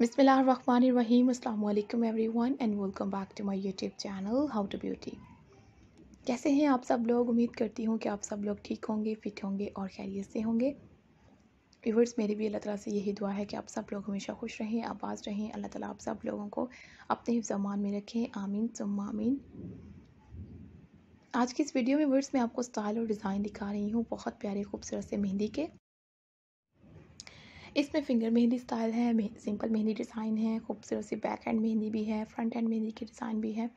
Bismillahirrahmanirrahim. Assalamu everyone and welcome back to my YouTube channel how to beauty कैसे हैं आप सब लोग उम्मीद करती हूँ कि आप सब लोग ठीक होंगे फिट होंगे और खैरियत से होंगे व्यूवर्स मेरी भी अल्लाह ताला से यही दुआ है कि आप सब लोग हमेशा खुश रहें आबाज रहें अल्लाह ताला आप सब लोगों को अपने जमान में रखें आमीन सुम आमीन आज की इस वीडियो में वर्ड्स में आपको स्टाइल और डिज़ाइन दिखा रही हूँ बहुत प्यारे खूबसूरत से मेहंदी के इसमें फिंगर मेहंदी स्टाइल है सिंपल मेहंदी डिज़ाइन है खूबसूरत सी बैक हैंड मेहंदी भी है फ्रंट हैंड मेहंदी की डिज़ाइन भी है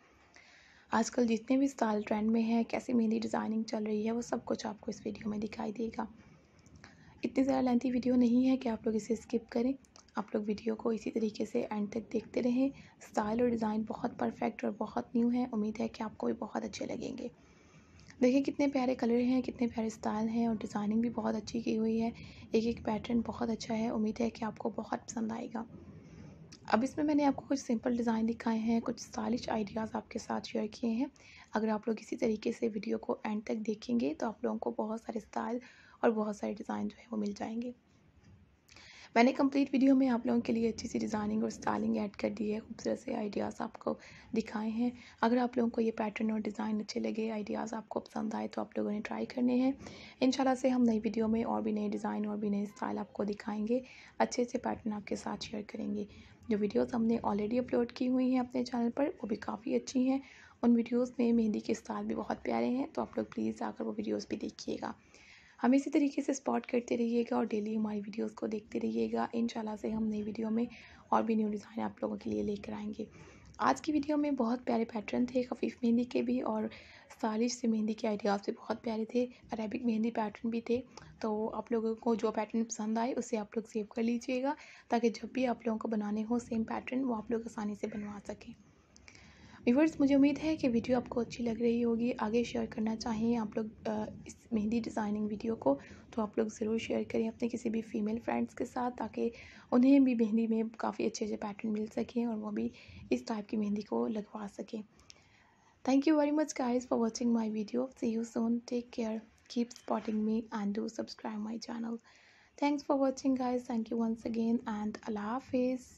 आजकल जितने भी स्टाइल ट्रेंड में है कैसी मेहंदी डिज़ाइनिंग चल रही है वो सब कुछ आपको इस वीडियो में दिखाई देगा इतनी ज़्यादा लेंथी वीडियो नहीं है कि आप लोग इसे स्किप करें आप लोग वीडियो को इसी तरीके से एंड तक देखते रहें स्टाइल और डिज़ाइन बहुत परफेक्ट और बहुत न्यू है उम्मीद है कि आपको भी बहुत अच्छे लगेंगे देखिए कितने प्यारे कलर हैं कितने प्यारे स्टाइल हैं और डिज़ाइनिंग भी बहुत अच्छी की हुई है एक एक पैटर्न बहुत अच्छा है उम्मीद है कि आपको बहुत पसंद आएगा अब इसमें मैंने आपको कुछ सिंपल डिज़ाइन दिखाए हैं कुछ स्टाइलिश आइडियाज़ आपके साथ शेयर किए हैं अगर आप लोग इसी तरीके से वीडियो को एंड तक देखेंगे तो आप लोगों को बहुत सारे स्टाइल और बहुत सारे डिज़ाइन जो है वो मिल जाएंगे मैंने कंप्लीट वीडियो में आप लोगों के लिए अच्छी सी डिज़ाइनिंग और स्टाइलिंग ऐड कर दी है खूबसूरत से आइडियाज़ आपको दिखाए हैं अगर आप लोगों को ये पैटर्न और डिज़ाइन अच्छे लगे आइडियाज़ आपको पसंद आए तो आप लोगों ने ट्राई करने हैं इन से हम नई वीडियो में और भी नए डिज़ाइन और भी नए स्टाइल आपको दिखाएंगे अच्छे से पैटर्न आपके साथ शेयर करेंगे जो वीडियोस हमने ऑलरेडी अपलोड की हुई हैं अपने चैनल पर वो भी काफ़ी अच्छी हैं उन वीडियोस में मेहंदी के स्टाइल भी बहुत प्यारे हैं तो आप लोग प्लीज़ आकर वो वीडियोस भी देखिएगा हम इसी तरीके से स्पॉट करते रहिएगा और डेली हमारी वीडियोस को देखते रहिएगा इन से हम नई वीडियो में और भी न्यू डिज़ाइन आप लोगों के लिए लेकर आएंगे आज की वीडियो में बहुत प्यारे पैटर्न थे खफीफ़ मेहंदी के भी और सालिश से मेहंदी के आइडियाज़ भी बहुत प्यारे थे अरेबिक मेहंदी पैटर्न भी थे तो आप लोगों को जो पैटर्न पसंद आए उसे आप लोग सेव कर लीजिएगा ताकि जब भी आप लोगों को बनाने हो सेम पैटर्न वो आप लोग आसानी से बनवा सकें व्यूवर्स मुझे उम्मीद है कि वीडियो आपको अच्छी लग रही होगी आगे शेयर करना चाहिए आप लोग इस मेहंदी डिज़ाइनिंग वीडियो को तो आप लोग ज़रूर शेयर करें अपने किसी भी फीमेल फ्रेंड्स के साथ ताकि उन्हें भी मेहंदी में काफ़ी अच्छे अच्छे पैटर्न मिल सकें और वो भी इस टाइप की मेहंदी को लगवा सकें thank you very much guys for watching my video see you soon take care keep spotting me and do subscribe my channel thanks for watching guys thank you once again एंड अल्लाह हाफिज़